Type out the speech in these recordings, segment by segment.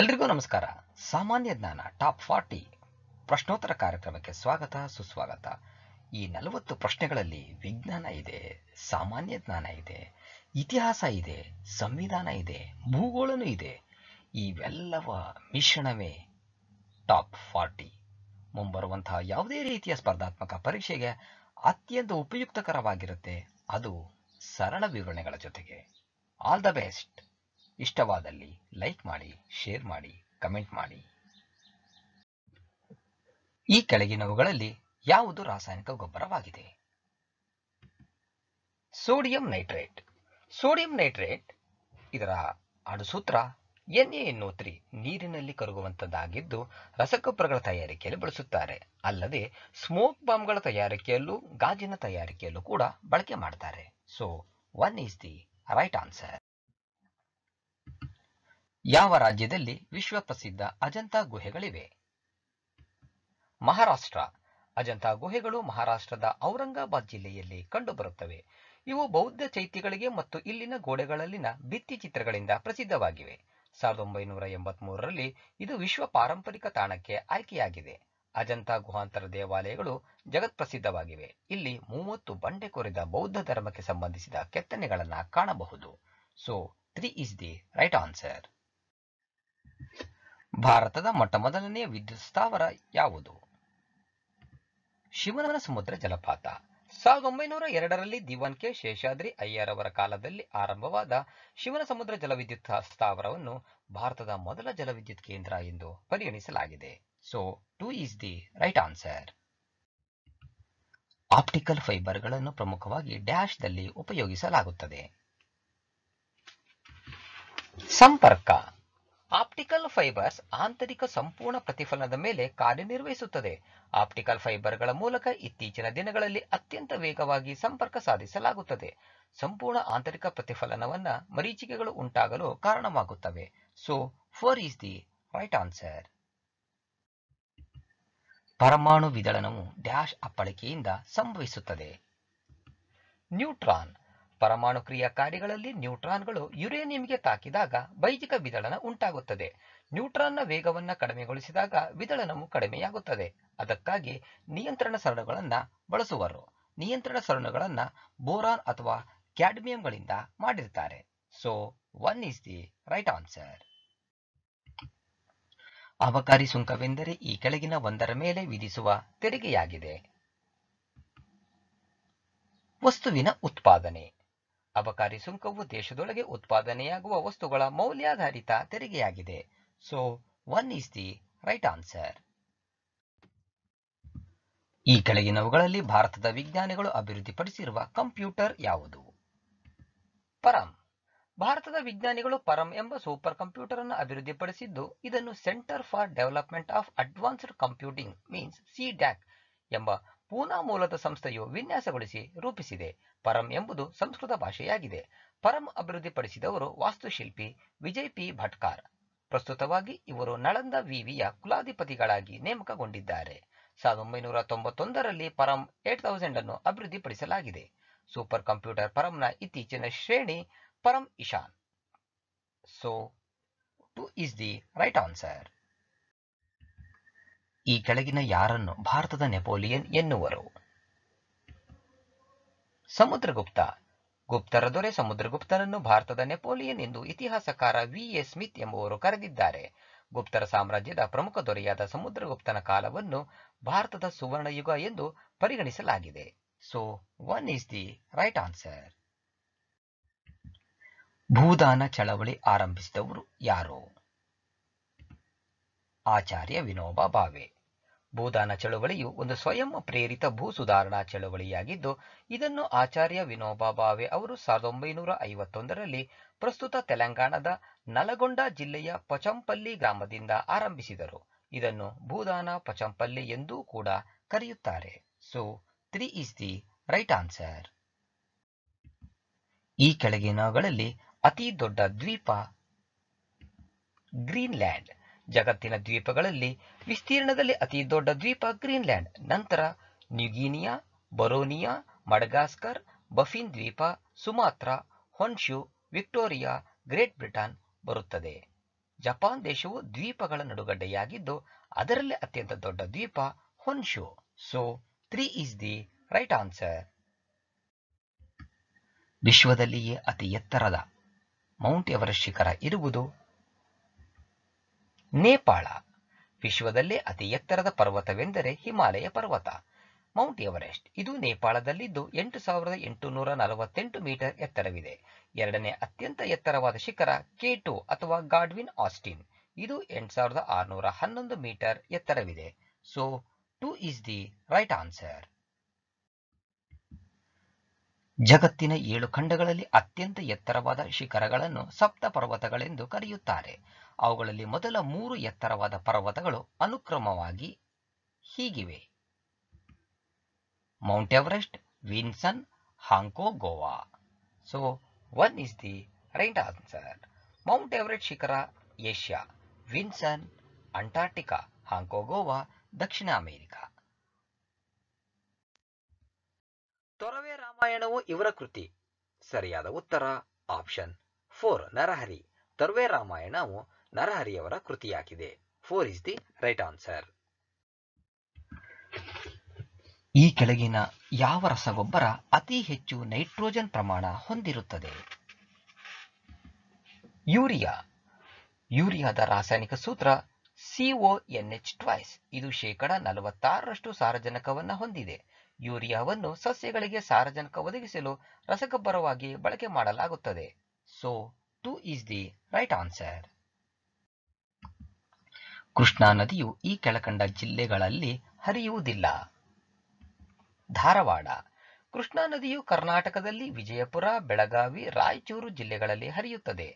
ಎಲ್ರಿಗೂ ನಮಸ್ಕಾರ ಸಾಮಾನ್ಯ ಜ್ಞಾನ ಟಾಪ್ ಫಾರ್ಟಿ ಪ್ರಶ್ನೋತ್ತರ ಕಾರ್ಯಕ್ರಮಕ್ಕೆ ಸ್ವಾಗತ ಸುಸ್ವಾಗತ ಈ ನಲವತ್ತು ಪ್ರಶ್ನೆಗಳಲ್ಲಿ ವಿಜ್ಞಾನ ಇದೆ ಸಾಮಾನ್ಯ ಜ್ಞಾನ ಇದೆ ಇತಿಹಾಸ ಇದೆ ಸಂವಿಧಾನ ಇದೆ ಭೂಗೋಳನೂ ಇದೆ ಇವೆಲ್ಲವ ಮಿಶ್ರಣವೇ ಟಾಪ್ ಫಾರ್ಟಿ ಮುಂಬರುವಂತಹ ಯಾವುದೇ ರೀತಿಯ ಸ್ಪರ್ಧಾತ್ಮಕ ಪರೀಕ್ಷೆಗೆ ಅತ್ಯಂತ ಉಪಯುಕ್ತಕರವಾಗಿರುತ್ತೆ ಅದು ಸರಳ ವಿವರಣೆಗಳ ಜೊತೆಗೆ ಆಲ್ ದ ಬೆಸ್ಟ್ ಇಷ್ಟವಾದಲ್ಲಿ ಲೈಕ್ ಮಾಡಿ ಶೇರ್ ಮಾಡಿ ಕಮೆಂಟ್ ಮಾಡಿ ಈ ಕೆಳಗಿನವುಗಳಲ್ಲಿ ಯಾವುದು ರಾಸಾಯನಿಕ ಗೊಬ್ಬರವಾಗಿದೆ ಸೋಡಿಯಂ ನೈಟ್ರೇಟ್ ಸೋಡಿಯಂ ನೈಟ್ರೇಟ್ ಇದರ ಎ ಎನ್ಎನ್ನು ತ್ರೀ ನೀರಿನಲ್ಲಿ ಕರಗುವಂತದ್ದಾಗಿದ್ದು ರಸಗೊಬ್ಬರಗಳ ತಯಾರಿಕೆಯಲ್ಲಿ ಬಳಸುತ್ತಾರೆ ಅಲ್ಲದೆ ಸ್ಮೋಕ್ ಬಾಂಬ್ಗಳ ತಯಾರಿಕೆಯಲ್ಲೂ ಗಾಜಿನ ತಯಾರಿಕೆಯಲ್ಲೂ ಕೂಡ ಬಳಕೆ ಮಾಡ್ತಾರೆ so one is the right answer ಯಾವ ರಾಜ್ಯದಲ್ಲಿ ವಿಶ್ವಪ್ರಸಿದ್ಧ ಅಜಂತಾ ಗುಹೆಗಳಿವೆ ಮಹಾರಾಷ್ಟ್ರ ಅಜಂತಾ ಗುಹೆಗಳು ಮಹಾರಾಷ್ಟ್ರದ ಔರಂಗಾಬಾದ್ ಜಿಲ್ಲೆಯಲ್ಲಿ ಕಂಡುಬರುತ್ತವೆ ಇವು ಬೌದ್ಧ ಚೈತ್ಯಗಳಿಗೆ ಮತ್ತು ಇಲ್ಲಿನ ಗೋಡೆಗಳಲ್ಲಿನ ಭಿತ್ತಿ ಚಿತ್ರಗಳಿಂದ ಪ್ರಸಿದ್ಧವಾಗಿವೆ ಸಾವಿರದ ಒಂಬೈನೂರ ಎಂಬತ್ತ್ ಮೂರರಲ್ಲಿ ಇದು ವಿಶ್ವ ಪಾರಂಪರಿಕ ತಾಣಕ್ಕೆ ಆಯ್ಕೆಯಾಗಿದೆ ಅಜಂತಾ ಗುಹಾಂತರ ದೇವಾಲಯಗಳು ಜಗತ್ಪ್ರಸಿದ್ಧವಾಗಿವೆ ಇಲ್ಲಿ ಮೂವತ್ತು ಬಂಡೆ ಕೊರೆದ ಬೌದ್ಧ ಧರ್ಮಕ್ಕೆ ಸಂಬಂಧಿಸಿದ ಕೆತ್ತನೆಗಳನ್ನು ಕಾಣಬಹುದು so three is the right answer ಭಾರತದ ಮೊಟ್ಟಮೊದಲನೆಯ ವಿದ್ಯುತ್ ಸ್ಥಾವರ ಯಾವುದು ಶಿವನ ಸಮುದ್ರ ಜಲಪಾತ ಸಾವಿರದ ಒಂಬೈನೂರ ಎರಡರಲ್ಲಿ ದಿವಾನ್ ಕೆ ಶೇಷಾದ್ರಿ ಅಯ್ಯರ್ ಅವರ ಕಾಲದಲ್ಲಿ ಆರಂಭವಾದ ಶಿವನ ಸಮುದ್ರ ಜಲವಿದ್ಯುತ್ ಸ್ಥಾವರವನ್ನು ಭಾರತದ ಮೊದಲ ಜಲವಿದ್ಯುತ್ ಕೇಂದ್ರ ಎಂದು ಪರಿಗಣಿಸಲಾಗಿದೆ so two is the right answer optical ಫೈಬರ್ಗಳನ್ನು ಪ್ರಮುಖವಾಗಿ ಡ್ಯಾಶ್ದಲ್ಲಿ ಉಪಯೋಗಿಸಲಾಗುತ್ತದೆ ಸಂಪರ್ಕ ಆಪ್ಟಿಕಲ್ ಫೈಬರ್ಸ್ ಆಂತರಿಕ ಸಂಪೂರ್ಣ ಪ್ರತಿಫಲನದ ಮೇಲೆ ಕಾರ್ಯನಿರ್ವಹಿಸುತ್ತದೆ ಆಪ್ಟಿಕಲ್ ಫೈಬರ್ಗಳ ಮೂಲಕ ಇತ್ತೀಚಿನ ದಿನಗಳಲ್ಲಿ ಅತ್ಯಂತ ವೇಗವಾಗಿ ಸಂಪರ್ಕ ಸಾಧಿಸಲಾಗುತ್ತದೆ ಸಂಪೂರ್ಣ ಆಂತರಿಕ ಪ್ರತಿಫಲನವನ್ನು ಮರೀಚಿಕೆಗಳು ಉಂಟಾಗಲು ಕಾರಣವಾಗುತ್ತವೆ so four is the right answer ಪರಮಾಣು ವಿದಳನವು ಡ್ಯಾಶ್ ಅಪ್ಪಳಿಕೆಯಿಂದ ಸಂಭವಿಸುತ್ತದೆ ನ್ಯೂಟ್ರಾನ್ ಪರಮಾಣು ಕ್ರಿಯಾ ಕಾರ್ಯಗಳಲ್ಲಿ ನ್ಯೂಟ್ರಾನ್ಗಳು ಯುರೇನಿಯಂಗೆ ತಾಕಿದಾಗ ಬೈಜಿಕ ವಿದಳನ ಉಂಟಾಗುತ್ತದೆ ನ್ಯೂಟ್ರಾನ್ನ ವೇಗವನ್ನು ಕಡಿಮೆಗೊಳಿಸಿದಾಗ ವಿದಳನವು ಕಡಿಮೆಯಾಗುತ್ತದೆ ಅದಕ್ಕಾಗಿ ನಿಯಂತ್ರಣ ಸರಣುಗಳನ್ನು ಬಳಸುವರು ನಿಯಂತ್ರಣ ಸರಣುಗಳನ್ನು ಬೋರಾನ್ ಅಥವಾ ಕ್ಯಾಡ್ಮಿಯಂಗಳಿಂದ ಮಾಡಿರ್ತಾರೆ so one is the right answer ಅಬಕಾರಿ ಸುಂಕವೆಂದರೆ ಈ ಕೆಳಗಿನ ಒಂದರ ಮೇಲೆ ವಿಧಿಸುವ ತೆರಿಗೆಯಾಗಿದೆ ವಸ್ತುವಿನ ಉತ್ಪಾದನೆ ಅಬಕಾರಿ ಸುಂಕವು ದೇಶದೊಳಗೆ ಉತ್ಪಾದನೆಯಾಗುವ ವಸ್ತುಗಳ ಮೌಲ್ಯಾಧಾರಿತ ತೆರಿಗೆಯಾಗಿದೆ so one is the right answer ಈ ಕೆಳಗಿನವುಗಳಲ್ಲಿ ಭಾರತದ ವಿಜ್ಞಾನಿಗಳು ಅಭಿವೃದ್ಧಿಪಡಿಸಿರುವ ಕಂಪ್ಯೂಟರ್ ಯಾವುದು ಪರಂ ಭಾರತದ ವಿಜ್ಞಾನಿಗಳು ಪರಂ ಎಂಬ ಸೂಪರ್ ಕಂಪ್ಯೂಟರ್ ಅನ್ನು ಅಭಿವೃದ್ಧಿಪಡಿಸಿದ್ದು ಇದನ್ನು centre for development of advanced computing means C DAC ಎಂಬ ಪೂನಾ ಮೂಲದ ಸಂಸ್ಥೆಯು ವಿನ್ಯಾಸಗೊಳಿಸಿ ರೂಪಿಸಿದೆ ಪರಂ ಎಂಬುದು ಸಂಸ್ಕೃತ ಭಾಷೆಯಾಗಿದೆ ಪರಂ ಅಭಿವೃದ್ಧಿಪಡಿಸಿದವರು ವಾಸ್ತುಶಿಲ್ಪಿ ವಿಜಯ್ ಪಿ ಭಟ್ಕಾರ್ ಪ್ರಸ್ತುತವಾಗಿ ಇವರು ನಳಂದ ವಿವಿಯ ಕುಲಾಧಿಪತಿಗಳಾಗಿ ನೇಮಕಗೊಂಡಿದ್ದಾರೆ ಸಾವಿರದ ಒಂಬೈನೂರ ತೊಂಬತ್ತೊಂದರಲ್ಲಿ ಪರಂ ಏಟ್ ತೌಸಂಡ್ ಅನ್ನು ಅಭಿವೃದ್ಧಿಪಡಿಸಲಾಗಿದೆ ಸೂಪರ್ ಕಂಪ್ಯೂಟರ್ ಪರಂನ ಇತ್ತೀಚಿನ ಶ್ರೇಣಿ Param Ishan so two is the right answer ಈ ಕೆಳಗಿನ ಯಾರನ್ನು ಭಾರತದ ನೆಪೋಲಿಯನ್ ಎನ್ನುವರು ಸಮುದ್ರಗುಪ್ತ ಗುಪ್ತರ ದೊರೆ ಸಮುದ್ರಗುಪ್ತನನ್ನು ಭಾರತದ ನೆಪೋಲಿಯನ್ ಎಂದು ಇತಿಹಾಸಕಾರ ವಿ ಎ ಸ್ಮಿತ್ ಎಂಬುವರು ಕರೆದಿದ್ದಾರೆ ಗುಪ್ತರ ಸಾಮ್ರಾಜ್ಯದ ಪ್ರಮುಖ ದೊರೆಯಾದ ಸಮುದ್ರಗುಪ್ತನ ಕಾಲವನ್ನು ಭಾರತದ ಸುವರ್ಣಯುಗ ಎಂದು ಪರಿಗಣಿಸಲಾಗಿದೆ so one is the right answer ಭೂದಾನ ಚಳವಳಿ ಆರಂಭಿಸಿದವರು ಯಾರು ಆಚಾರ್ಯ ವಿನೋಬ ಭಾವೆ ಭೂದಾನ ಚಳುವಳಿಯು ಒಂದು ಸ್ವಯಂ ಪ್ರೇರಿತ ಭೂ ಸುಧಾರಣಾ ಚಳುವಳಿಯಾಗಿದ್ದು ಇದನ್ನು ಆಚಾರ್ಯ ವಿನೋಬ ಭಾವೆ ಅವರು ಸಾವಿರದ ಒಂಬೈನೂರ ಐವತ್ತೊಂದರಲ್ಲಿ ಪ್ರಸ್ತುತ ತೆಲಂಗಾಣದ ನಲಗೊಂಡ ಜಿಲ್ಲೆಯ ಪಚಂಪಲ್ಲಿ ಗ್ರಾಮದಿಂದ ಆರಂಭಿಸಿದರು ಇದನ್ನು ಭೂದಾನ ಪಚಂಪಲ್ಲಿ ಎಂದೂ ಕೂಡ ಕರೆಯುತ್ತಾರೆ so three is the right answer ಈ ಕೆಳಗಿನಗಳಲ್ಲಿ ಅತಿ ದೊಡ್ಡ ದ್ವೀಪ ಗ್ರೀನ್ಲ್ಯಾಂಡ್ ಜಗತ್ತಿನ ದ್ವೀಪಗಳಲ್ಲಿ ವಿಸ್ತೀರ್ಣದಲ್ಲಿ ಅತಿ ದೊಡ್ಡ ದ್ವೀಪ ಗ್ರೀನ್ಲ್ಯಾಂಡ್ ನಂತರ ನ್ಯೂಗಿನಿಯಾ ಬರೋನಿಯಾ ಮಡಗಾಸ್ಕರ್ ಬಫಿನ್ ದ್ವೀಪ Sumatra Honshu Victoria Great Britain ಬರುತ್ತದೆ ಜಪಾನ್ ದೇಶವು ದ್ವೀಪಗಳ ನಡುಗಡ್ಡೆಯಾಗಿದ್ದು ಅದರಲ್ಲಿ ಅತ್ಯಂತ ದೊಡ್ಡ ದ್ವೀಪ Honshu so three is the right answer ವಿಶ್ವದಲ್ಲಿಯೇ ಅತಿ ಎತ್ತರದ ಮೌಂಟ್ ಎವರೆಸ್ಟ್ ಶಿಖರ ಇರುವುದು ನೇಪಾಳ ವಿಶ್ವದಲ್ಲೇ ಅತಿ ಎತ್ತರದ ಪರ್ವತವೆಂದರೆ ಹಿಮಾಲಯ ಪರ್ವತ ಮೌಂಟ್ ಎವರೆಸ್ಟ್ ಇದು ನೇಪಾಳದಲ್ಲಿದ್ದು ಎಂಟು ಸಾವಿರದ ಎಂಟುನೂರ ನಲವತ್ತೆಂಟು ಮೀಟರ್ ಎತ್ತರವಿದೆ ಎರಡನೇ ಅತ್ಯಂತ ಎತ್ತರವಾದ ಶಿಖರ ಟು ಅಥವಾ ಗಾಡ್ವಿನ್ ಆಸ್ಟಿನ್ ಇದು ಎಂಟು ಸಾವಿರದ ಆರುನೂರ ಹನ್ನೊಂದು ಮೀಟರ್ ಎತ್ತರವಿದೆ so two is the right answer ಜಗತ್ತಿನ ಏಳು ಖಂಡಗಳಲ್ಲಿ ಅತ್ಯಂತ ಎತ್ತರವಾದ ಶಿಖರಗಳನ್ನು ಸಪ್ತ ಪರ್ವತಗಳೆಂದು ಕರೆಯುತ್ತಾರೆ ಅವುಗಳಲ್ಲಿ ಮೊದಲ ಮೂರು ಎತ್ತರವಾದ ಪರ್ವತಗಳು ಅನುಕ್ರಮವಾಗಿ ಹೀಗಿವೆ Mount Everest Vinson Aconcagua so one is the right answer Mount Everest ಶಿಖರ Asia Vinson Antarctica Aconcagua ದಕ್ಷಿಣ ಅಮೆರಿಕಾ ತೊರವೆ ರಾಮಾಯಣವು ಇವರ ಕೃತಿ ಸರಿಯಾದ ಉತ್ತರ ಆಪ್ಷನ್ ಫೋರ್ ನರಹರಿ ತೊರವೆ ರಾಮಾಯಣವು ನರಹರಿಯವರ ಕೃತಿಯಾಗಿದೆ four is the right answer ಈ ಕೆಳಗಿನ ಯಾವ ರಸಗೊಬ್ಬರ ಅತಿ ಹೆಚ್ಚು ನೈಟ್ರೋಜನ್ ಪ್ರಮಾಣ ಹೊಂದಿರುತ್ತದೆ ಯೂರಿಯಾ ಯೂರಿಯಾದ ರಾಸಾಯನಿಕ ಸೂತ್ರ ಸಿಒಎನ್ಎಚ್ ಟ್ವೈಸ್ ಇದು ಶೇಕಡ ನಲವತ್ತಾರರಷ್ಟು ಸಾರಜನಕವನ್ನು ಹೊಂದಿದೆ ಯೂರಿಯಾವನ್ನು ಸಸ್ಯಗಳಿಗೆ ಸಾರಜನಕ ಒದಗಿಸಲು ರಸಗೊಬ್ಬರವಾಗಿ ಬಳಕೆ ಮಾಡಲಾಗುತ್ತದೆ so two is the right answer Krishna ನದಿಯು ಈ ಕೆಳಕಂಡ ಜಿಲ್ಲೆಗಳಲ್ಲಿ ಹರಿಯುವುದಿಲ್ಲ ಧಾರವಾಡ ಕೃಷ್ಣಾ ನದಿಯು ಕರ್ನಾಟಕದಲ್ಲಿ ವಿಜಯಪುರ ಬೆಳಗಾವಿ ರಾಯಚೂರು ಜಿಲ್ಲೆಗಳಲ್ಲಿ ಹರಿಯುತ್ತದೆ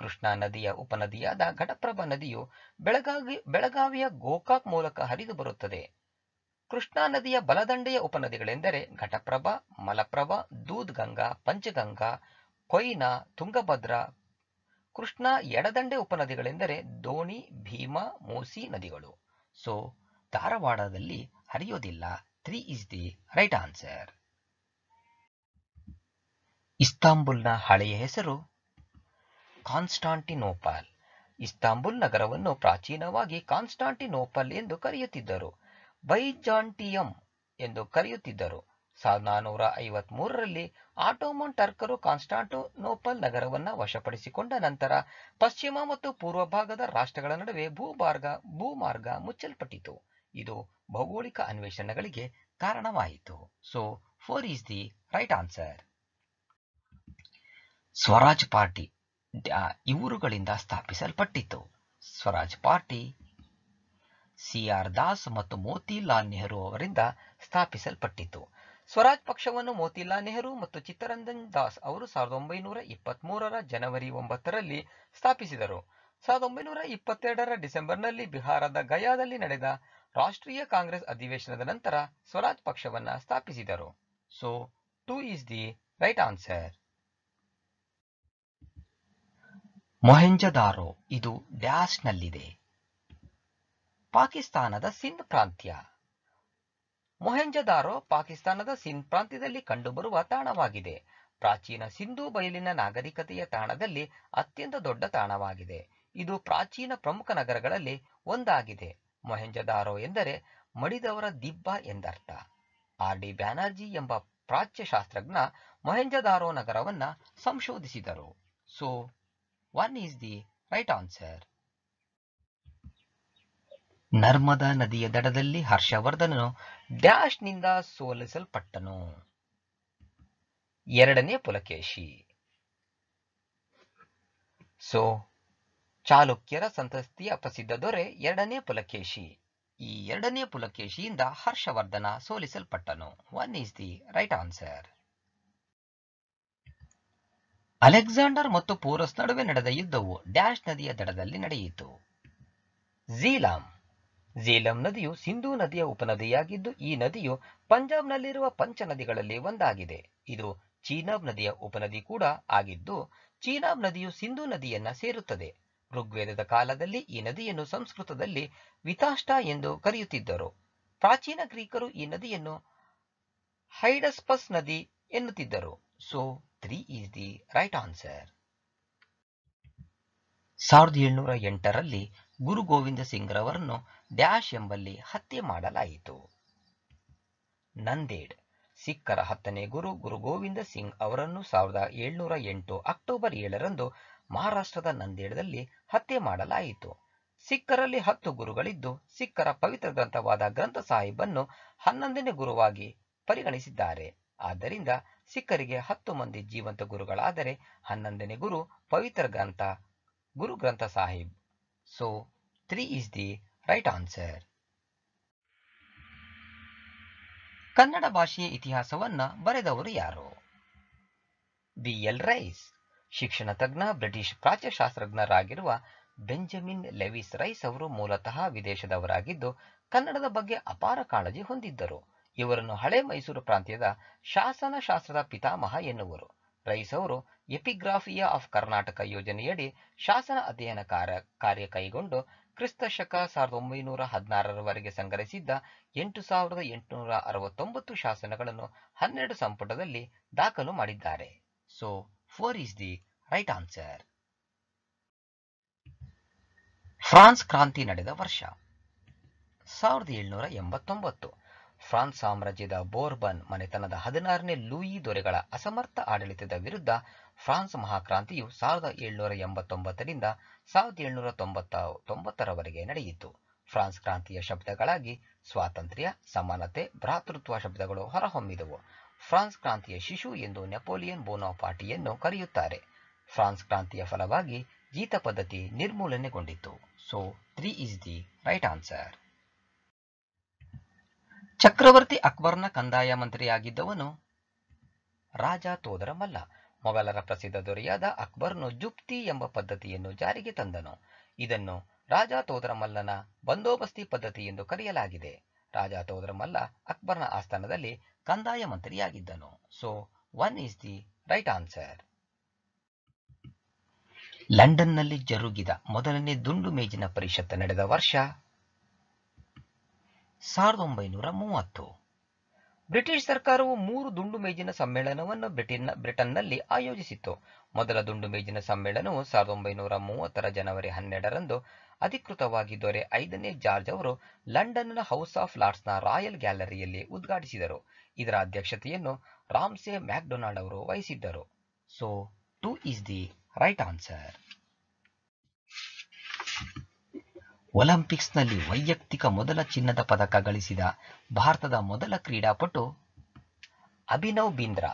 ಕೃಷ್ಣಾ ನದಿಯ ಉಪನದಿಯಾದ ಘಟಪ್ರಭಾ ನದಿಯು ಬೆಳಗಾವಿ ಬೆಳಗಾವಿಯ ಗೋಕಾಕ್ ಮೂಲಕ ಹರಿದು ಬರುತ್ತದೆ ಕೃಷ್ಣಾ ನದಿಯ ಬಲದಂಡೆಯ ಉಪನದಿಗಳೆಂದರೆ ಘಟಪ್ರಭಾ ಮಲಪ್ರಭಾ ದೂದ್ಗಂಗಾ ಪಂಚಗಂಗಾ ಕೊಯ್ನಾ ತುಂಗಭದ್ರಾ ಕೃಷ್ಣಾ ಎಡದಂಡೆ ಉಪನದಿಗಳೆಂದರೆ ದೋಣಿ ಭೀಮಾ ಮೂಸಿ ನದಿಗಳು ಸೊ ಧಾರವಾಡದಲ್ಲಿ ಹರಿಯೋದಿಲ್ಲ three is the right answer ಇಸ್ತಾಂಬುಲ್ನ ಹಳೆಯ ಹೆಸರು ಕಾನ್ಸ್ಟಾಂಟಿನೋಪಲ್ ಇಸ್ತಾಂಬುಲ್ ನಗರವನ್ನು ಪ್ರಾಚೀನವಾಗಿ ಕಾನ್ಸ್ಟಾಂಟಿನೋಪಲ್ ಎಂದು ಕರೆಯುತ್ತಿದ್ದರು ಬೈಜಾಂಟಿಯಂ ಎಂದು ಕರೆಯುತ್ತಿದ್ದರು ಸಾವಿರದ ನಾನ್ನೂರ ಐವತ್ತ್ ಮೂರರಲ್ಲಿ ಆಟೋಮನ್ ಟರ್ಕರು ಕಾನ್ಸ್ಟಾಂಟಿನೋಪಲ್ ನಗರವನ್ನು ವಶಪಡಿಸಿಕೊಂಡ ನಂತರ ಪಶ್ಚಿಮ ಮತ್ತು ಪೂರ್ವ ಭಾಗದ ರಾಷ್ಟ್ರಗಳ ನಡುವೆ ಭೂಮಾರ್ಗ ಭೂಮಾರ್ಗ ಮುಚ್ಚಲ್ಪಟ್ಟಿತು ಇದು ಭೌಗೋಳಿಕ ಅನ್ವೇಷಣೆಗಳಿಗೆ ಕಾರಣವಾಯಿತು so four is the right answer Swaraj party ಇವರುಗಳಿಂದ ಸ್ಥಾಪಿಸಲ್ಪಟ್ಟಿತು Swaraj party C R Das ಮತ್ತು ಮೋತಿಲಾಲ್ ನೆಹರು ಅವರಿಂದ ಸ್ಥಾಪಿಸಲ್ಪಟ್ಟಿತು ಸ್ವರಾಜ್ ಪಕ್ಷವನ್ನು ಮೋತಿಲಾಲ್ ನೆಹರು ಮತ್ತು ಚಿತ್ತರಂಜನ್ ದಾಸ್ ಅವರು ಸಾವಿರದ ಒಂಬೈನೂರ ಮೂರರ ಜನವರಿ ಒಂಬತ್ತರಲ್ಲಿ ಸ್ಥಾಪಿಸಿದರು ಸಾವಿರದ ಒಂಬೈನೂರ ಇಪ್ಪತ್ತೆರಡರ ಡಿಸೆಂಬರ್ನಲ್ಲಿ ಬಿಹಾರದ ಗಯಾದಲ್ಲಿ ನಡೆದ ರಾಷ್ಟ್ರೀಯ ಕಾಂಗ್ರೆಸ್ ಅಧಿವೇಶನದ ನಂತರ ಸ್ವರಾಜ್ ಪಕ್ಷವನ್ನು ಸ್ಥಾಪಿಸಿದರು so two is the right answer Mohenjodaro ಇದು ಡ್ಯಾಶ್ನಲ್ಲಿದೆ ಪಾಕಿಸ್ತಾನದ ಸಿಂಧ್ ಪ್ರಾಂತ್ಯ ಮೊಹೆಂಜದಾರೋ ಪಾಕಿಸ್ತಾನದ ಸಿಂಧ್ ಪ್ರಾಂತ್ಯದಲ್ಲಿ ಕಂಡುಬರುವ ತಾಣವಾಗಿದೆ ಪ್ರಾಚೀನ ಸಿಂಧೂ ಬಯಲಿನ ನಾಗರಿಕತೆಯ ತಾಣದಲ್ಲಿ ಅತ್ಯಂತ ದೊಡ್ಡ ತಾಣವಾಗಿದೆ ಇದು ಪ್ರಾಚೀನ ಪ್ರಮುಖ ನಗರಗಳಲ್ಲಿ ಒಂದಾಗಿದೆ ಮೊಹೆಂಜದಾರೋ ಎಂದರೆ ಮಡಿದವರ ದಿಬ್ಬ ಎಂದರ್ಥ ಆರ್ ಡಿ ಬ್ಯಾನರ್ಜಿ ಎಂಬ ಪ್ರಾಚ್ಯಶಾಸ್ತ್ರಜ್ಞ ಮೊಹೆಂಜದಾರೋ ನಗರವನ್ನ ಸಂಶೋಧಿಸಿದರು so one is the right answer Narmada ನದಿಯ ದಡದಲ್ಲಿ ಹರ್ಷವರ್ಧನನು ಡ್ಯಾಶ್ನಿಂದ ಸೋಲಿಸಲ್ಪಟ್ಟನು ಎರಡನೇ ಪುಲಕೇಶಿ ಸೊ ಚಾಲುಕ್ಯರ ಸಂತಸ್ತಿಯ ಪ್ರಸಿದ್ಧ ದೊರೆ ಎರಡನೇ ಪುಲಕೇಶಿ ಈ ಎರಡನೇ ಪುಲಕೇಶಿಯಿಂದ ಹರ್ಷವರ್ಧನ ಸೋಲಿಸಲ್ಪಟ್ಟನು one is the right answer Alexander ಮತ್ತು ಪೋರಸ್ ನಡುವೆ ನಡೆದ ಯುದ್ಧವು ಡ್ಯಾಶ್ ನದಿಯ ದಡದಲ್ಲಿ ನಡೆಯಿತು ಝೀಲಾಂ ಝೇಲಂ ನದಿಯು ಸಿಂಧೂ ನದಿಯ ಉಪನದಿಯಾಗಿದ್ದು ಈ ನದಿಯು ಪಂಜಾಬ್ನಲ್ಲಿರುವ ಪಂಚ ನದಿಗಳಲ್ಲಿ ಒಂದಾಗಿದೆ ಇದು ಚೀನಾಬ್ ನದಿಯ ಉಪನದಿ ಕೂಡ ಆಗಿದ್ದು ಚೀನಾಬ್ ನದಿಯು ಸಿಂಧೂ ನದಿಯನ್ನ ಸೇರುತ್ತದೆ ಋಗ್ವೇದದ ಕಾಲದಲ್ಲಿ ಈ ನದಿಯನ್ನು ಸಂಸ್ಕೃತದಲ್ಲಿ ವಿತಾಷ್ಟ ಎಂದು ಕರೆಯುತ್ತಿದ್ದರು ಪ್ರಾಚೀನ ಗ್ರೀಕರು ಈ ನದಿಯನ್ನು ಹೈಡಸ್ಪಸ್ ನದಿ ಎನ್ನುತ್ತಿದ್ದರು so three is the right answer ಸಾವಿರದ ಏಳುನೂರ ಎಂಟರಲ್ಲಿ ಗುರು ಗೋವಿಂದ ರವರನ್ನು ಡ್ಯಾಶ್ ಎಂಬಲ್ಲಿ ಹತ್ಯೆ ಮಾಡಲಾಯಿತು ನಂದೇಡ್ ಸಿಖ್ಖರ ಹತ್ತನೇ ಗುರು ಗುರು ಗೋವಿಂದ ಸಿಂಗ್ ಅವರನ್ನು ಸಾವಿರದ ಏಳ್ನೂರ ಎಂಟು ಅಕ್ಟೋಬರ್ ಏಳರಂದು ಮಹಾರಾಷ್ಟ್ರದ ನಂದೇಡದಲ್ಲಿ ಹತ್ಯೆ ಮಾಡಲಾಯಿತು ಸಿಖ್ಖರಲ್ಲಿ ಹತ್ತು ಗುರುಗಳಿದ್ದು ಸಿಖ್ಖರ ಪವಿತ್ರ ಗ್ರಂಥವಾದ ಗ್ರಂಥ ಸಾಹಿಬ್ ಅನ್ನು ಹನ್ನೊಂದನೇ ಗುರುವಾಗಿ ಪರಿಗಣಿಸಿದ್ದಾರೆ ಆದ್ದರಿಂದ ಸಿಖ್ಖರಿಗೆ ಹತ್ತು ಮಂದಿ ಜೀವಂತ ಗುರುಗಳಾದರೆ ಹನ್ನೊಂದನೇ ಗುರು ಪವಿತ್ರ ಗ್ರಂಥ ಗುರು ಗ್ರಂಥ Sahib So 3 is the right answer. Kannada ಭಾಷೆಯ ಇತಿಹಾಸವನ್ನ ಬರೆದವರು ಯಾರು ಬಿ ಎಲ್ ರೈಸ್ ಶಿಕ್ಷಣ ತಜ್ಞ ಬ್ರಿಟಿಷ್ ಪ್ರಾಚ್ಯಶಾಸ್ತ್ರಜ್ಞರಾಗಿರುವ ಬೆಂಜಮಿನ್ ಲೆವಿಸ್ ರೈಸ್ ಅವರು ಮೂಲತಃ ವಿದೇಶದವರಾಗಿದ್ದು ಕನ್ನಡದ ಬಗ್ಗೆ ಅಪಾರ ಕಾಳಜಿ ಹೊಂದಿದ್ದರು ಇವರನ್ನು ಹಳೆ ಮೈಸೂರು ಪ್ರಾಂತ್ಯದ ಶಾಸನಶಾಸ್ತ್ರದ ಪಿತಾಮಹ ಎನ್ನುವರು ರೈಸ್ ಅವರು ಎಪಿಗ್ರಾಫಿಯಾ ಆಫ್ ಕರ್ನಾಟಕ ಯೋಜನೆಯಡಿ ಶಾಸನ ಅಧ್ಯಯನ ಕಾರ್ಯ ಕಾರ್ಯ ಕೈಗೊಂಡು ಕ್ರಿಸ್ತ ಶಕ ಸಾವಿರದ ಒಂಬೈನೂರ ಹದಿನಾರರವರೆಗೆ ಸಂಗ್ರಹಿಸಿದ್ದ ಎಂಟು ಸಾವಿರದ ಎಂಟುನೂರ ಅರವತ್ತೊಂಬತ್ತು ಶಾಸನಗಳನ್ನು ಹನ್ನೆರಡು ಸಂಪುಟದಲ್ಲಿ ದಾಖಲು ಮಾಡಿದ್ದಾರೆ so four is the right answer France ಕ್ರಾಂತಿ ನಡೆದ ವರ್ಷ ಸಾವಿರದ ಏಳುನೂರ ಎಂಬತ್ತೊಂಬತ್ತು ಫ್ರಾನ್ಸ್ ಸಾಮ್ರಾಜ್ಯದ ಬೋರ್ಬನ್ ಮನೆತನದ ಹದಿನಾರನೇ ಲೂಯಿ ದೊರೆಗಳ ಅಸಮರ್ಥ ಆಡಳಿತದ ವಿರುದ್ಧ ಫ್ರಾನ್ಸ್ ಮಹಾಕ್ರಾಂತಿಯು ಸಾವಿರದ ಏಳುನೂರ ಎಂಬತ್ತೊಂಬತ್ತರಿಂದ ಸಾವಿರದ ಏಳುನೂರ ತೊಂಬತ್ತ ತೊಂಬತ್ತರವರೆಗೆ ನಡೆಯಿತು ಫ್ರಾನ್ಸ್ ಕ್ರಾಂತಿಯ ಶಬ್ದಗಳಾಗಿ ಸ್ವಾತಂತ್ರ್ಯ ಸಮಾನತೆ ಭ್ರಾತೃತ್ವ ಶಬ್ದಗಳು ಹೊರಹೊಮ್ಮಿದವು ಫ್ರಾನ್ಸ್ ಕ್ರಾಂತಿಯ ಶಿಶು ಎಂದು ನೆಪೋಲಿಯನ್ ಪಾರ್ಟಿಯನ್ನು ಕರೆಯುತ್ತಾರೆ ಫ್ರಾನ್ಸ್ ಕ್ರಾಂತಿಯ ಫಲವಾಗಿ ಜೀತ ಪದ್ಧತಿ ನಿರ್ಮೂಲನೆಗೊಂಡಿತು so three is the right answer ಚಕ್ರವರ್ತಿ ಅಕ್ಬರ್ನ ಕಂದಾಯ ಮಂತ್ರಿಯಾಗಿದ್ದವನು ರಾಜ ತೋದರ ಮಲ್ಲ ಮೊಘಲರ ಪ್ರಸಿದ್ಧ ದೊರೆಯಾದ ಅಕ್ಬರ್ನು ಜುಪ್ತಿ ಎಂಬ ಪದ್ಧತಿಯನ್ನು ಜಾರಿಗೆ ತಂದನು ಇದನ್ನು ರಾಜ ತೋದರ ಮಲ್ಲನ ಬಂದೋಬಸ್ತಿ ಪದ್ಧತಿ ಎಂದು ಕರೆಯಲಾಗಿದೆ ರಾಜ ತೋದರ ಮಲ್ಲ ಅಕ್ಬರ್ನ ಆಸ್ಥಾನದಲ್ಲಿ ಕಂದಾಯ ಮಂತ್ರಿಯಾಗಿದ್ದನು so one is the right answer ಲಂಡನ್ನಲ್ಲಿ ಜರುಗಿದ ಮೊದಲನೇ ದುಂಡು ಮೇಜಿನ ಪರಿಷತ್ ನಡೆದ ವರ್ಷ ಸಾವಿರದ ಒಂಬೈನೂರ ಮೂವತ್ತು ಬ್ರಿಟಿಷ್ ಸರ್ಕಾರವು ಮೂರು ದುಂಡು ಮೇಜಿನ ಸಮ್ಮೇಳನವನ್ನು ಬ್ರಿಟನ್ ಬ್ರಿಟನ್ನಲ್ಲಿ ಆಯೋಜಿಸಿತ್ತು ಮೊದಲ ದುಂಡು ಮೇಜಿನ ಸಮ್ಮೇಳನವು ಸಾವಿರದ ಒಂಬೈನೂರ ಮೂವತ್ತರ ಜನವರಿ ಹನ್ನೆರಡರಂದು ಅಧಿಕೃತವಾಗಿ ದೊರೆ ಐದನೇ ಜಾರ್ಜ್ ಅವರು ಲಂಡನ್ನ ಹೌಸ್ ಆಫ್ ಲಾರ್ಡ್ಸ್ನ ರಾಯಲ್ ಗ್ಯಾಲರಿಯಲ್ಲಿ ಉದ್ಘಾಟಿಸಿದರು ಇದರ ಅಧ್ಯಕ್ಷತೆಯನ್ನು ರಾಮ್ಸೆ ಮ್ಯಾಕ್ಡೊನಾಲ್ಡ್ ಅವರು ವಹಿಸಿದ್ದರು so two is the right answer ಒಲಿಂಪಿಕ್ಸ್ನಲ್ಲಿ ವೈಯಕ್ತಿಕ ಮೊದಲ ಚಿನ್ನದ ಪದಕ ಗಳಿಸಿದ ಭಾರತದ ಮೊದಲ ಕ್ರೀಡಾಪಟು ಅಭಿನವ್ ಬಿಂದ್ರಾ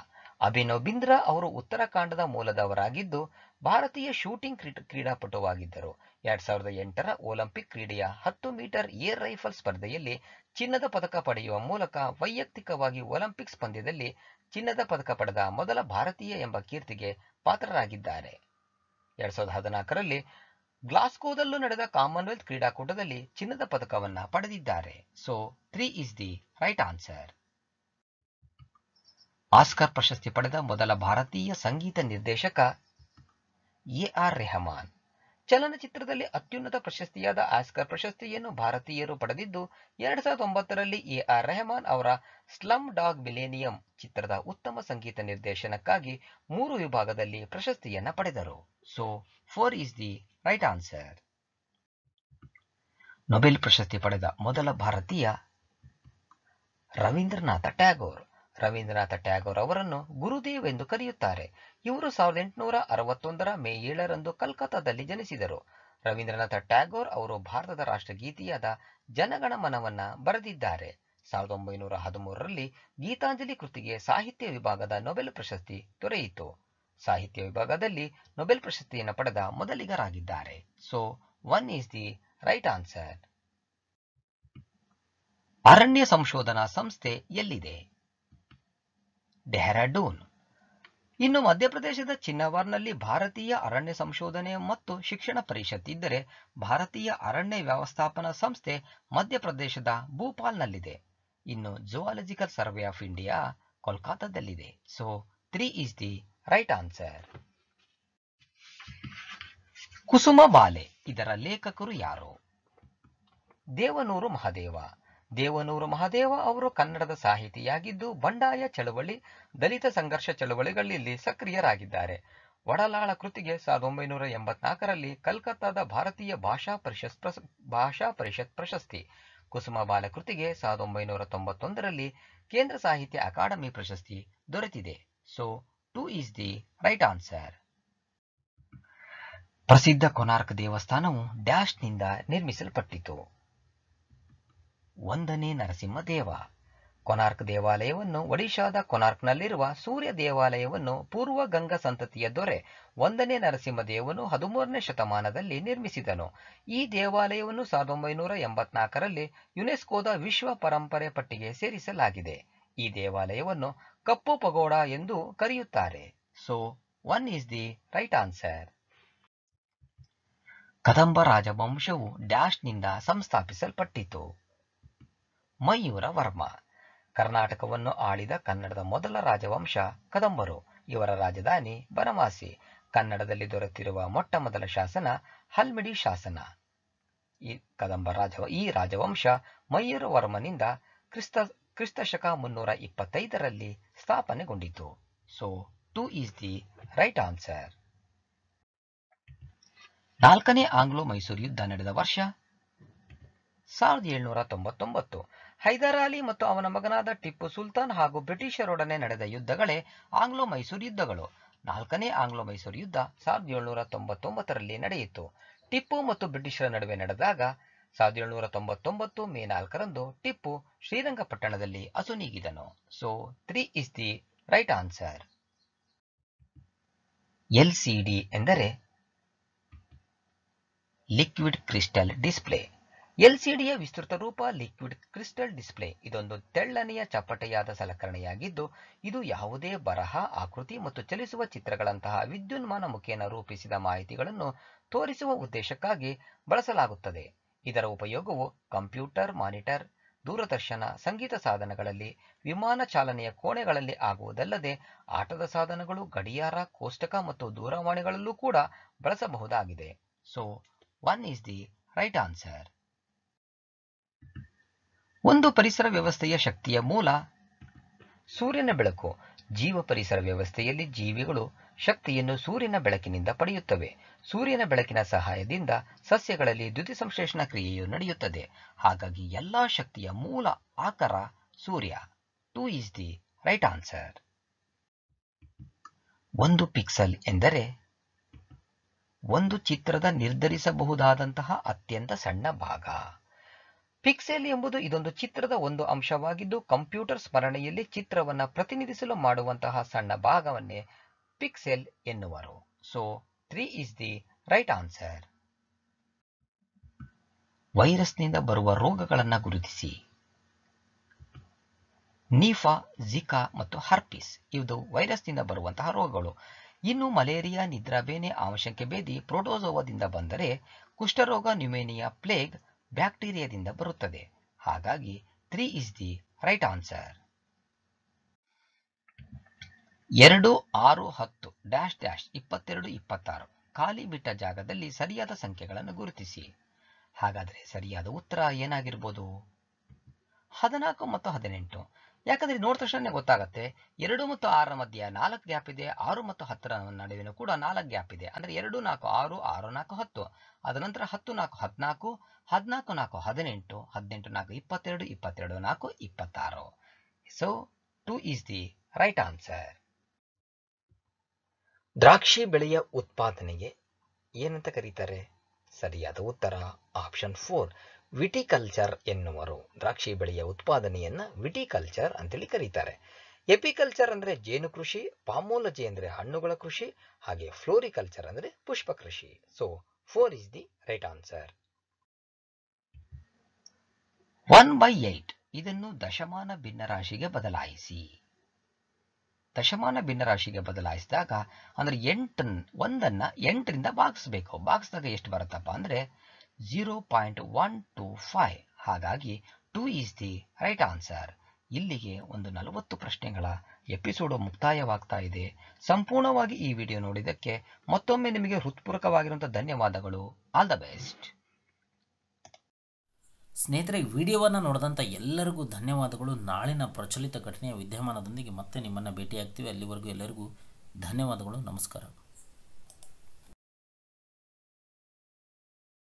ಅಭಿನವ್ ಬಿಂದ್ರಾ ಅವರು ಉತ್ತರಾಖಂಡದ ಮೂಲದವರಾಗಿದ್ದು ಭಾರತೀಯ ಶೂಟಿಂಗ್ ಕ್ರೀಡಾಪಟುವಾಗಿದ್ದರು ಎರಡ್ ಸಾವಿರದ ಎಂಟರ ಒಲಿಂಪಿಕ್ ಕ್ರೀಡೆಯ ಹತ್ತು ಮೀಟರ್ ಏರ್ ರೈಫಲ್ ಸ್ಪರ್ಧೆಯಲ್ಲಿ ಚಿನ್ನದ ಪದಕ ಪಡೆಯುವ ಮೂಲಕ ವೈಯಕ್ತಿಕವಾಗಿ ಒಲಿಂಪಿಕ್ಸ್ ಪಂದ್ಯದಲ್ಲಿ ಚಿನ್ನದ ಪದಕ ಪಡೆದ ಮೊದಲ ಭಾರತೀಯ ಎಂಬ ಕೀರ್ತಿಗೆ ಪಾತ್ರರಾಗಿದ್ದಾರೆ ಎರಡ್ ಸಾವಿರದ ಹದಿನಾಲ್ಕರಲ್ಲಿ ಗ್ಲಾಸ್ಕೋದಲ್ಲೂ ನಡೆದ ಕಾಮನ್ವೆಲ್ತ್ ಕ್ರೀಡಾಕೂಟದಲ್ಲಿ ಚಿನ್ನದ ಪದಕವನ್ನ ಪಡೆದಿದ್ದಾರೆ so three is the right answer Oscar ಪ್ರಶಸ್ತಿ ಪಡೆದ ಮೊದಲ ಭಾರತೀಯ ಸಂಗೀತ ನಿರ್ದೇಶಕ ಎಆರ್ ರೆಹಮಾನ್ ಚಲನಚಿತ್ರದಲ್ಲಿ ಅತ್ಯುನ್ನತ ಪ್ರಶಸ್ತಿಯಾದ ಆಸ್ಕರ್ ಪ್ರಶಸ್ತಿಯನ್ನು ಭಾರತೀಯರು ಪಡೆದಿದ್ದು ಎರಡ್ ಸಾವಿರದ ಒಂಬತ್ತರಲ್ಲಿ ಎ ರೆಹಮಾನ್ ಅವರ ಸ್ಲಮ್ ಡಾಗ್ ಮಿಲೇನಿಯಂ ಚಿತ್ರದ ಉತ್ತಮ ಸಂಗೀತ ನಿರ್ದೇಶನಕ್ಕಾಗಿ ಮೂರು ವಿಭಾಗದಲ್ಲಿ ಪ್ರಶಸ್ತಿಯನ್ನ ಪಡೆದರು So 4 is the right answer. Nobel ಪ್ರಶಸ್ತಿ ಪಡೆದ ಮೊದಲ ಭಾರತೀಯ ರವೀಂದ್ರನಾಥ ಟ್ಯಾಗೋರ್ ರವೀಂದ್ರನಾಥ ಟ್ಯಾಗೋರ್ ಅವರನ್ನು ಗುರುದೇವ್ ಎಂದು ಕರೆಯುತ್ತಾರೆ ಇವರು ಸಾವಿರದ ಎಂಟುನೂರ ಅರವತ್ತೊಂದರ ಮೇ ಏಳರಂದು ಕಲ್ಕತ್ತಾದಲ್ಲಿ ಜನಿಸಿದರು ರವೀಂದ್ರನಾಥ ಟ್ಯಾಗೋರ್ ಅವರು ಭಾರತದ ರಾಷ್ಟ್ರಗೀತಿಯಾದ ಜನಗಣಮನವನ್ನ ಬರೆದಿದ್ದಾರೆ ಸಾವಿರದ ಒಂಬೈನೂರ ಹದಿಮೂರರಲ್ಲಿ ಗೀತಾಂಜಲಿ ಕೃತಿಗೆ ಸಾಹಿತ್ಯ ವಿಭಾಗದ ನೊಬೆಲ್ ಪ್ರಶಸ್ತಿ ದೊರೆಯಿತು ಸಾಹಿತ್ಯ ವಿಭಾಗದಲ್ಲಿ ನೊಬೆಲ್ ಪ್ರಶಸ್ತಿಯನ್ನು ಪಡೆದ ಮೊದಲಿಗರಾಗಿದ್ದಾರೆ so one is the right answer ಅರಣ್ಯ ಸಂಶೋಧನಾ ಸಂಸ್ಥೆ ಎಲ್ಲಿದೆ ಡೆಹರಾಡೂನ್ ಇನ್ನು ಮಧ್ಯಪ್ರದೇಶದ ಚಿನ್ನವಾರ್ನಲ್ಲಿ ಭಾರತೀಯ ಅರಣ್ಯ ಸಂಶೋಧನೆ ಮತ್ತು ಶಿಕ್ಷಣ ಪರಿಷತ್ ಇದ್ದರೆ ಭಾರತೀಯ ಅರಣ್ಯ ವ್ಯವಸ್ಥಾಪನಾ ಸಂಸ್ಥೆ ಮಧ್ಯಪ್ರದೇಶದ ಭೂಪಾಲ್ನಲ್ಲಿದೆ ಇನ್ನು ಜುವಾಲಜಿಕಲ್ ಸರ್ವೆ ಆಫ್ ಇಂಡಿಯಾ ಕೋಲ್ಕತ್ತಾದಲ್ಲಿದೆ so three is the right answer ಬಾಲೆ ಇದರ ಲೇಖಕರು ಯಾರು ದೇವನೂರು ಮಹಾದೇವ ದೇವನೂರು ಮಹಾದೇವ ಅವರು ಕನ್ನಡದ ಸಾಹಿತಿಯಾಗಿದ್ದು ಬಂಡಾಯ ಚಳವಳಿ ದಲಿತ ಸಂಘರ್ಷ ಚಳವಳಿಗಳಲ್ಲಿ ಸಕ್ರಿಯರಾಗಿದ್ದಾರೆ ವಡಲಾಳ ಕೃತಿಗೆ ಸಾವಿರದ ಒಂಬೈನೂರ ಎಂಬತ್ನಾಲ್ಕರಲ್ಲಿ ಕಲ್ಕತ್ತಾದ ಭಾರತೀಯ ಭಾಷಾ ಪರಿಷತ್ ಭಾಷಾ ಪರಿಷತ್ ಪ್ರಶಸ್ತಿ ಕುಸುಮ ಬಾಲ ಕೃತಿಗೆ ಸಾವಿರದ ಒಂಬೈನೂರ ತೊಂಬತ್ತೊಂದರಲ್ಲಿ ಕೇಂದ್ರ ಸಾಹಿತ್ಯ ಅಕಾಡೆಮಿ ಪ್ರಶಸ್ತಿ ದೊರೆತಿದೆ so 2 is the right answer. ಪ್ರಸಿದ್ಧ ಕೊನಾರ್ಕ್ ದೇವಸ್ಥಾನವು ಡ್ಯಾಶ್ನಿಂದ ನಿರ್ಮಿಸಲ್ಪಟ್ಟಿತು ಒಂದನೇ ನರಸಿಂಹ ದೇವ ಕೊನಾರ್ಕ್ ದೇವಾಲಯವನ್ನು ಒಡಿಶಾದ ಕೊನಾರ್ಕ್ನಲ್ಲಿರುವ ಸೂರ್ಯ ದೇವಾಲಯವನ್ನು ಪೂರ್ವ ಗಂಗಾ ಸಂತತಿಯ ದೊರೆ ಒಂದನೇ ನರಸಿಂಹದೇವನು ಹದಿಮೂರನೇ ಶತಮಾನದಲ್ಲಿ ನಿರ್ಮಿಸಿದನು ಈ ದೇವಾಲಯವನ್ನು ಸಾವಿರದ ಒಂಬೈನೂರ ಎಂಬತ್ನಾಲ್ಕರಲ್ಲಿ ಯುನೆಸ್ಕೋದ ವಿಶ್ವ ಪರಂಪರೆ ಪಟ್ಟಿಗೆ ಸೇರಿಸಲಾಗಿದೆ ಈ ದೇವಾಲಯವನ್ನು ಕಪ್ಪು ಪಗೋಡ ಎಂದು ಕರೆಯುತ್ತಾರೆ so one is the right answer Kadamba ರಾಜವಂಶವು ಡ್ಯಾಶ್ನಿಂದ ಸಂಸ್ಥಾಪಿಸಲ್ಪಟ್ಟಿತು ಮಯೂರ ವರ್ಮ ಕರ್ನಾಟಕವನ್ನು ಆಳಿದ ಕನ್ನಡದ ಮೊದಲ ರಾಜವಂಶ ಕದಂಬರು ಇವರ ರಾಜಧಾನಿ ಬನವಾಸಿ ಕನ್ನಡದಲ್ಲಿ ದೊರೆತಿರುವ ಮೊಟ್ಟಮೊದಲ ಶಾಸನ ಹಲ್ಮಿಡಿ ಶಾಸನ ಈ ಕದಂಬ ರಾಜ ಈ ರಾಜವಂಶ ಮಯೂರವರ್ಮನಿಂದ ಕ್ರಿಸ್ತ ಕ್ರಿಸ್ತ ಶಕ ಮುನ್ನೂರ ಇಪ್ಪತ್ತೈದರಲ್ಲಿ ಸ್ಥಾಪನೆಗೊಂಡಿತು so two is the right answer ನಾಲ್ಕನೇ ಆಂಗ್ಲೋ ಮೈಸೂರು ಯುದ್ಧ ನಡೆದ ವರ್ಷ ಸಾವಿರದ ಏಳ್ನೂರ ತೊಂಬತ್ತೊಂಬತ್ತು ಅಲಿ ಮತ್ತು ಅವನ ಮಗನಾದ ಟಿಪ್ಪು ಸುಲ್ತಾನ್ ಹಾಗೂ ಬ್ರಿಟಿಷರೊಡನೆ ನಡೆದ ಯುದ್ಧಗಳೇ ಆಂಗ್ಲೋ ಮೈಸೂರು ಯುದ್ಧಗಳು ನಾಲ್ಕನೇ ಆಂಗ್ಲೋ ಮೈಸೂರು ಯುದ್ಧ ಸಾವಿರದ ಏಳ್ನೂರ ತೊಂಬತ್ತೊಂಬತ್ತರಲ್ಲಿ ನಡೆಯಿತು ಟಿಪ್ಪು ಮತ್ತು ಬ್ರಿಟಿಷರ ನಡುವೆ ನಡೆದಾಗ ಸಾವಿರದ ಏಳುನೂರ ತೊಂಬತ್ತೊಂಬತ್ತು ಮೇ ನಾಲ್ಕರಂದು ಟಿಪ್ಪು ಶ್ರೀರಂಗಪಟ್ಟಣದಲ್ಲಿ ಅಸುನೀಗಿದನು ನೀಗಿದನು so three is the right answer L C ಎಂದರೆ ಲಿಕ್ವಿಡ್ ಕ್ರಿಸ್ಟಲ್ ಡಿಸ್ಪ್ಲೇ ಎಲ್ಸಿಡಿಯ ವಿಸ್ತೃತ ರೂಪ ಲಿಕ್ವಿಡ್ ಕ್ರಿಸ್ಟಲ್ ಡಿಸ್ಪ್ಲೇ ಇದೊಂದು ತೆಳ್ಳನೆಯ ಚಪ್ಪಟೆಯಾದ ಸಲಕರಣೆಯಾಗಿದ್ದು ಇದು ಯಾವುದೇ ಬರಹ ಆಕೃತಿ ಮತ್ತು ಚಲಿಸುವ ಚಿತ್ರಗಳಂತಹ ವಿದ್ಯುನ್ಮಾನ ಮುಖೇನ ರೂಪಿಸಿದ ಮಾಹಿತಿಗಳನ್ನು ತೋರಿಸುವ ಉದ್ದೇಶಕ್ಕಾಗಿ ಬಳಸಲಾಗುತ್ತದೆ ಇದರ ಉಪಯೋಗವು ಕಂಪ್ಯೂಟರ್ ಮಾನಿಟರ್ ದೂರದರ್ಶನ ಸಂಗೀತ ಸಾಧನಗಳಲ್ಲಿ ವಿಮಾನ ಚಾಲನೆಯ ಕೋಣೆಗಳಲ್ಲಿ ಆಗುವುದಲ್ಲದೆ ಆಟದ ಸಾಧನಗಳು ಗಡಿಯಾರ ಕೋಷ್ಟಕ ಮತ್ತು ದೂರವಾಣಿಗಳಲ್ಲೂ ಕೂಡ ಬಳಸಬಹುದಾಗಿದೆ so one is the right answer ಒಂದು ಪರಿಸರ ವ್ಯವಸ್ಥೆಯ ಶಕ್ತಿಯ ಮೂಲ ಸೂರ್ಯನ ಬೆಳಕು ಜೀವ ಪರಿಸರ ವ್ಯವಸ್ಥೆಯಲ್ಲಿ ಜೀವಿಗಳು ಶಕ್ತಿಯನ್ನು ಸೂರ್ಯನ ಬೆಳಕಿನಿಂದ ಪಡೆಯುತ್ತವೆ ಸೂರ್ಯನ ಬೆಳಕಿನ ಸಹಾಯದಿಂದ ಸಸ್ಯಗಳಲ್ಲಿ ಸಂಶ್ಲೇಷಣ ಕ್ರಿಯೆಯು ನಡೆಯುತ್ತದೆ ಹಾಗಾಗಿ ಎಲ್ಲಾ ಶಕ್ತಿಯ ಮೂಲ ಆಕರ ಸೂರ್ಯ two is the right answer ಒಂದು ಪಿಕ್ಸೆಲ್ ಎಂದರೆ ಒಂದು ಚಿತ್ರದ ನಿರ್ಧರಿಸಬಹುದಾದಂತಹ ಅತ್ಯಂತ ಸಣ್ಣ ಭಾಗ ಪಿಕ್ಸೆಲ್ ಎಂಬುದು ಇದೊಂದು ಚಿತ್ರದ ಒಂದು ಅಂಶವಾಗಿದ್ದು ಕಂಪ್ಯೂಟರ್ ಸ್ಮರಣೆಯಲ್ಲಿ ಚಿತ್ರವನ್ನು ಪ್ರತಿನಿಧಿಸಲು ಮಾಡುವಂತಹ ಸಣ್ಣ ಭಾಗವನ್ನೇ ಪಿಕ್ಸೆಲ್ ಎನ್ನುವರು so 3 is the right answer. ನಿಂದ ಬರುವ ರೋಗಗಳನ್ನು ಗುರುತಿಸಿ ನೀಫಾ ಜಿಕಾ ಮತ್ತು ಹರ್ಪಿಸ್ ಇದು ವೈರಸ್ನಿಂದ ಬರುವಂತಹ ರೋಗಗಳು ಇನ್ನು ಮಲೇರಿಯಾ ನಿದ್ರಾಬೇನೆ ಆಮಶಂಕೆ ಬೇದಿ ಪ್ರೋಟೋಸೋವಾದಿಂದ ಬಂದರೆ ಕುಷ್ಠರೋಗ ನ್ಯುಮೇನಿಯಾ ಪ್ಲೇಗ್ ಬ್ಯಾಕ್ಟೀರಿಯಾದಿಂದ ಬರುತ್ತದೆ ಹಾಗಾಗಿ three is the right answer ಎರಡು ಆರು ಹತ್ತು ಡ್ಯಾಶ್ ಡ್ಯಾಶ್ ಇಪ್ಪತ್ತೆರಡು ಇಪ್ಪತ್ತಾರು ಖಾಲಿ ಬಿಟ್ಟ ಜಾಗದಲ್ಲಿ ಸರಿಯಾದ ಸಂಖ್ಯೆಗಳನ್ನು ಗುರುತಿಸಿ ಹಾಗಾದರೆ ಸರಿಯಾದ ಉತ್ತರ ಏನಾಗಿರ್ಬೋದು ಹದಿನಾಲ್ಕು ಮತ್ತು ಹದಿನೆಂಟು ಯಾಕಂದರೆ ನೋಡಿದ ತಕ್ಷಣ ಗೊತ್ತಾಗುತ್ತೆ ಎರಡು ಮತ್ತು ಆರರ ಮಧ್ಯೆ ನಾಲ್ಕು ಗ್ಯಾಪ್ ಇದೆ ಆರು ಮತ್ತು ಹತ್ತರ ನಡುವಿನ ಕೂಡ ನಾಲ್ಕು ಗ್ಯಾಪ್ ಇದೆ ಅಂದರೆ ಎರಡು ನಾಲ್ಕು ಆರು ಆರು ನಾಲ್ಕು ಹತ್ತು ಅದ ನಂತರ ಹತ್ತು ನಾಲ್ಕು ಹದಿನಾಲ್ಕು ಹದಿನಾಲ್ಕು ನಾಲ್ಕು ಹದಿನೆಂಟು ಹದಿನೆಂಟು ನಾಲ್ಕು ಇಪ್ಪತ್ತೆರಡು ಇಪ್ಪತ್ತೆರಡು ನಾಲ್ಕು ಇಪ್ಪತ್ತಾರು so two is the right answer ದ್ರಾಕ್ಷಿ ಬೆಳೆಯ ಉತ್ಪಾದನೆಗೆ ಏನಂತ ಕರೀತಾರೆ ಸರಿಯಾದ ಉತ್ತರ ಆಪ್ಷನ್ ಫೋರ್ ವಿಟಿಕಲ್ಚರ್ ಎನ್ನುವರು ದ್ರಾಕ್ಷಿ ಬೆಳೆಯ ಉತ್ಪಾದನೆಯನ್ನ ವಿಟಿಕಲ್ಚರ್ ಅಂತೇಳಿ ಕರೀತಾರೆ ಎಪಿಕಲ್ಚರ್ ಅಂದ್ರೆ ಜೇನು ಕೃಷಿ ಪಾಮೋಲಜಿ ಅಂದ್ರೆ ಹಣ್ಣುಗಳ ಕೃಷಿ ಹಾಗೆ ಫ್ಲೋರಿಕಲ್ಚರ್ ಅಂದ್ರೆ ಪುಷ್ಪ ಕೃಷಿ so four is the right answer one by eight ಇದನ್ನು ದಶಮಾನ ಭಿನ್ನರಾಶಿಗೆ ಬದಲಾಯಿಸಿ ದಶಮಾನ ಭಿನ್ನರಾಶಿಗೆ ಬದಲಾಯಿಸಿದಾಗ ಅಂದ್ರೆ ಎಂಟನ್ ಒಂದನ್ನು ಎಂಟರಿಂದ ಭಾಗಿಸ್ಬೇಕು ಭಾಗಿಸಿದಾಗ ಎಷ್ಟು ಬರುತ್ತಪ್ಪ ಅಂದ್ರೆ zero point one two five ಹಾಗಾಗಿ two is the right answer ಇಲ್ಲಿಗೆ ಒಂದು ನಲವತ್ತು ಪ್ರಶ್ನೆಗಳ ಎಪಿಸೋಡ್ ಮುಕ್ತಾಯವಾಗ್ತಾ ಇದೆ ಸಂಪೂರ್ಣವಾಗಿ ಈ ವಿಡಿಯೋ ನೋಡಿದ್ದಕ್ಕೆ ಮತ್ತೊಮ್ಮೆ ನಿಮಗೆ ಹೃತ್ಪೂರ್ವಕವಾಗಿರುವಂಥ ಧನ್ಯವಾದಗಳು ಆಲ್ ದ ಬೆಸ್ಟ್ ಸ್ನೇಹಿತರೆ ವಿಡಿಯೋವನ್ನು ನೋಡಿದಂಥ ಎಲ್ಲರಿಗೂ ಧನ್ಯವಾದಗಳು ನಾಳಿನ ಪ್ರಚಲಿತ ಘಟನೆಯ ವಿದ್ಯಮಾನದೊಂದಿಗೆ ಮತ್ತೆ ನಿಮ್ಮನ್ನು ಭೇಟಿಯಾಗ್ತೀವಿ ಅಲ್ಲಿವರೆಗೂ ಎಲ್ಲರಿಗೂ ಧನ್ಯವಾದಗಳು ನಮಸ್ಕಾರ